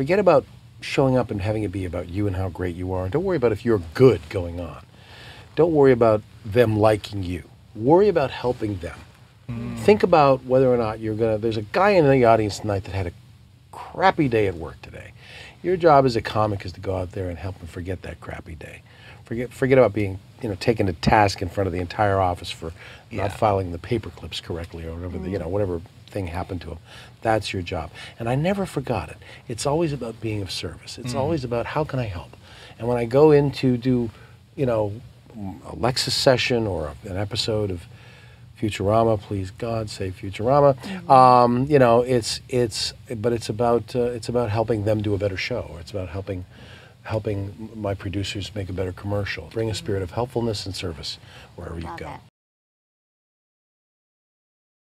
Forget about showing up and having it be about you and how great you are. Don't worry about if you're good going on. Don't worry about them liking you. Worry about helping them. Mm. Think about whether or not you're going to. There's a guy in the audience tonight that had a crappy day at work today. Your job as a comic is to go out there and help him forget that crappy day. Forget, forget about being you know taken to task in front of the entire office for yeah. not filing the paper clips correctly or whatever mm. the, you mm. know whatever thing happened to them. That's your job. And I never forgot it. It's always about being of service. It's mm. always about how can I help. And when I go in to do, you know, a Lexus session or an episode of Futurama, please God save Futurama. Mm-hmm. Um, you know, it's it's but it's about uh, it's about helping them do a better show. Or it's about helping helping my producers make a better commercial. Bring a spirit of helpfulness and service wherever Love you go.